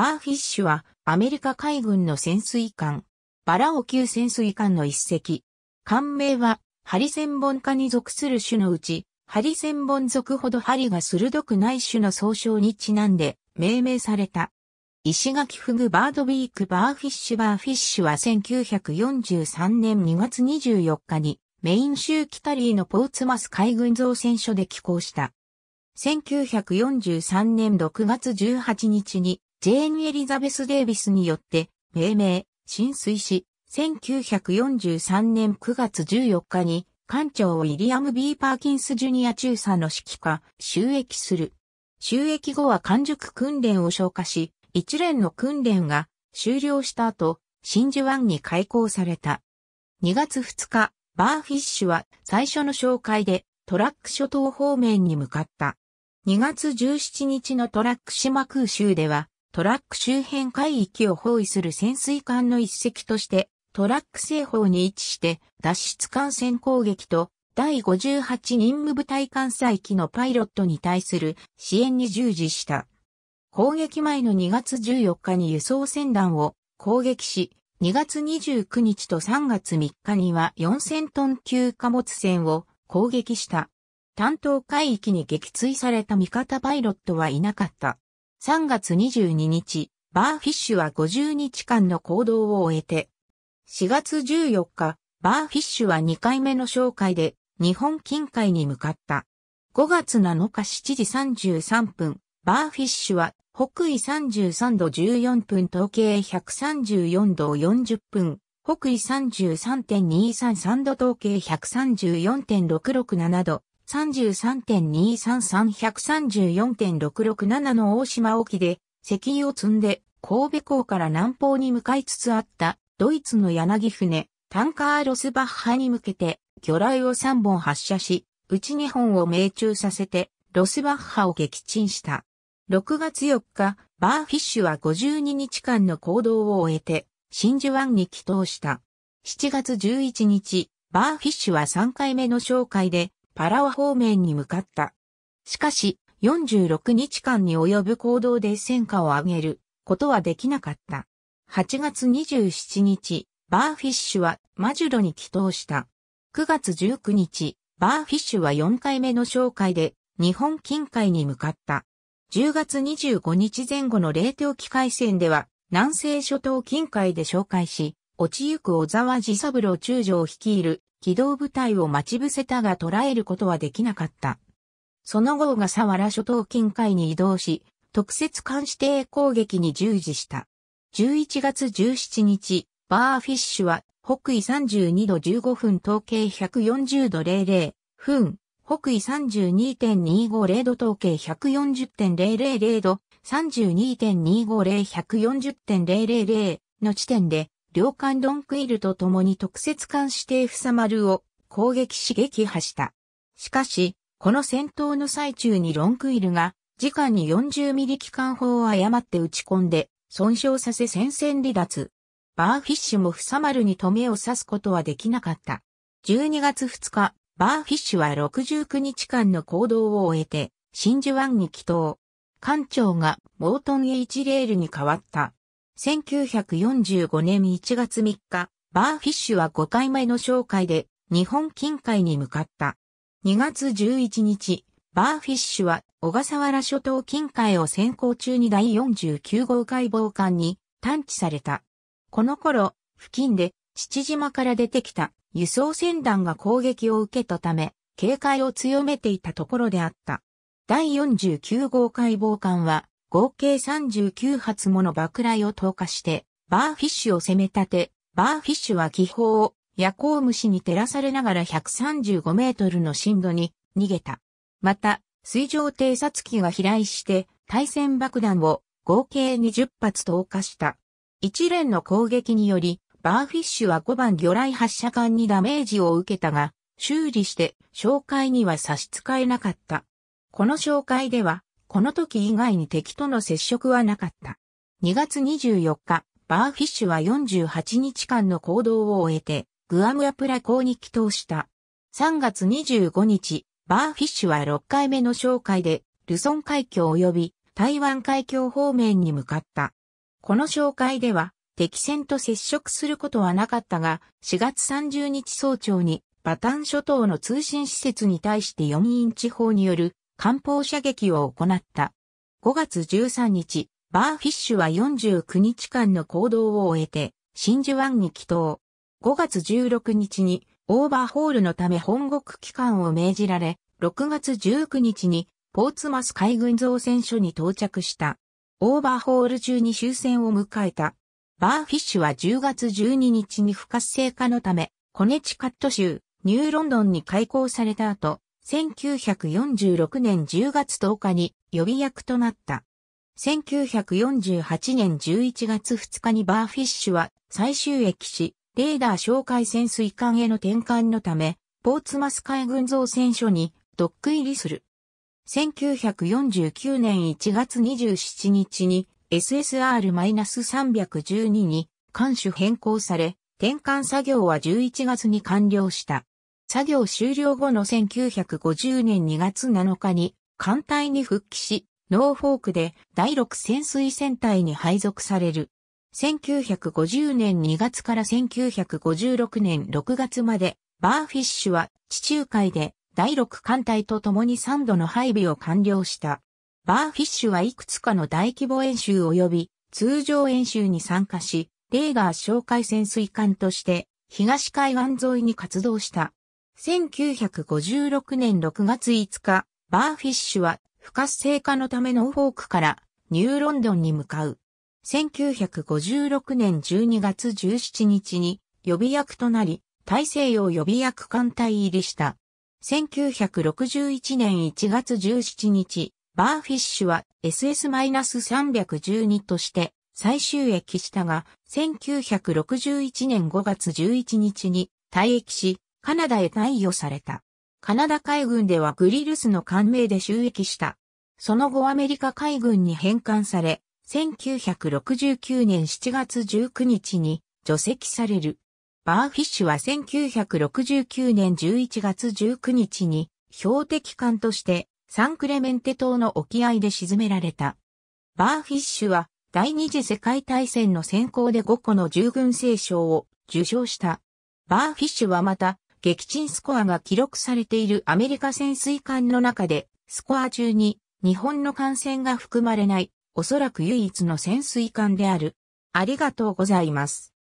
バーフィッシュはアメリカ海軍の潜水艦、バラオ級潜水艦の一隻。艦名はハリセンボン科に属する種のうち、ハリセンボン属ほど針が鋭くない種の総称にちなんで命名された。石垣フグバードビークバーフィッシュバーフィッシュは1943年2月24日にメイン州キタリーのポーツマス海軍造船所で寄港した。1943年6月18日にジェーン・エリザベス・デイビスによって命名、浸水し、1943年9月14日に、艦長ウィリアム・ B・ パーキンス・ジュニア中佐の指揮下、収益する。収益後は完熟訓練を消化し、一連の訓練が終了した後、真珠湾に開港された。2月2日、バーフィッシュは最初の紹介でトラック諸島方面に向かった。2月17日のトラック島空襲ではトラック周辺海域を包囲する潜水艦の一隻として、トラック西方に位置して、脱出艦船攻撃と、第58任務部隊艦載機のパイロットに対する支援に従事した。攻撃前の2月14日に輸送船団を攻撃し、2月29日と3月3日には4000トン級貨物船を攻撃した。担当海域に撃墜された味方パイロットはいなかった。3月22日、バーフィッシュは50日間の行動を終えて、4月14日、バーフィッシュは2回目の紹介で日本近海に向かった。5月7日7時33分、バーフィッシュは北緯33度14分東経134度40分、北緯33.233度東経134.667度、33.233134.667の大島沖で石油を積んで神戸港から南方に向かいつつあったドイツの柳船タンカーロスバッハに向けて魚雷を3本発射し、うち2本を命中させてロスバッハを撃沈した。6月4日、バーフィッシュは52日間の行動を終えて真珠湾に帰投した。7月11日、バーフィッシュは3回目の紹介でパラオ方面に向かった。しかし、46日間に及ぶ行動で戦果を上げることはできなかった。8月27日、バーフィッシュはマジュロに帰投した。9月19日、バーフィッシュは4回目の紹介で日本近海に向かった。10月25日前後の冷凍機海戦では南西諸島近海で紹介し、落ちゆく小沢寺三郎中将率いる機動部隊を待ち伏せたが捉えることはできなかった。その後が佐原諸島近海に移動し、特設監視艇攻撃に従事した。11月17日、バーフィッシュは北緯32度15分統計140度00分、北緯32.250度統計140.000度、32.250、140.000の地点で両艦ドンクイルと共に特設艦指定マルを攻撃し撃破した。しかし、この戦闘の最中にロンクイルが、時間に40ミリ機関砲を誤って撃ち込んで、損傷させ戦線離脱。バーフィッシュもマルに止めを刺すことはできなかった。12月2日、バーフィッシュは69日間の行動を終えて、真珠湾に帰島。艦長がモートン H レールに変わった。1945年1月3日、バーフィッシュは5回目の紹介で日本近海に向かった。2月11日、バーフィッシュは小笠原諸島近海を先行中に第49号解剖艦に探知された。この頃、付近で父島から出てきた輸送船団が攻撃を受けたため、警戒を強めていたところであった。第49号解剖艦は合計39発もの爆雷を投下して、バーフィッシュを攻め立て、バーフィッシュは気泡を夜行虫に照らされながら135メートルの深度に逃げた。また、水上偵察機が飛来して対戦爆弾を合計20発投下した。一連の攻撃により、バーフィッシュは5番魚雷発射管にダメージを受けたが、修理して、紹介には差し支えなかった。この紹介では、この時以外に敵との接触はなかった。2月24日、バーフィッシュは48日間の行動を終えて、グアムアプラ港に帰投した。3月25日、バーフィッシュは6回目の紹介で、ルソン海峡及び台湾海峡方面に向かった。この紹介では、敵船と接触することはなかったが、4月30日早朝に、バタン諸島の通信施設に対して4インチ砲による艦砲射撃を行った。5月13日、バーフィッシュは49日間の行動を終えて、真珠湾に帰島。5月16日にオーバーホールのため本国期間を命じられ、6月19日にポーツマス海軍造船所に到着した。オーバーホール中に終戦を迎えた。バーフィッシュは10月12日に不活性化のため、コネチカット州、ニューロンドンに開港された後、1946年10月10日に予備役となった。1948年11月2日にバーフィッシュは最終駅し、レーダー哨戒潜水艦への転換のため、ポーツマス海軍造船所にドック入りする。1949年1月27日に SSR-312 に艦種変更され、転換作業は11月に完了した。作業終了後の1950年2月7日に艦隊に復帰し、ノーフォークで第6潜水戦隊に配属される。1950年2月から1956年6月まで、バーフィッシュは地中海で第6艦隊と共に3度の配備を完了した。バーフィッシュはいくつかの大規模演習及び通常演習に参加し、レーガー哨戒潜水艦として東海岸沿いに活動した。1956年6月5日、バーフィッシュは不活性化のためのフォークからニューロンドンに向かう。1956年12月17日に予備役となり、大西洋予備役艦隊入りした。1961年1月17日、バーフィッシュは SS-312 として最終役したが、1961年5月11日に退役し、カナダへ貸与された。カナダ海軍ではグリルスの艦名で収益した。その後アメリカ海軍に返還され、1969年7月19日に除籍される。バーフィッシュは1969年11月19日に標的艦としてサンクレメンテ島の沖合で沈められた。バーフィッシュは第二次世界大戦の先行で5個の従軍聖賞を受賞した。バーフィッシュはまた撃沈スコアが記録されているアメリカ潜水艦の中で、スコア中に日本の艦船が含まれない、おそらく唯一の潜水艦である。ありがとうございます。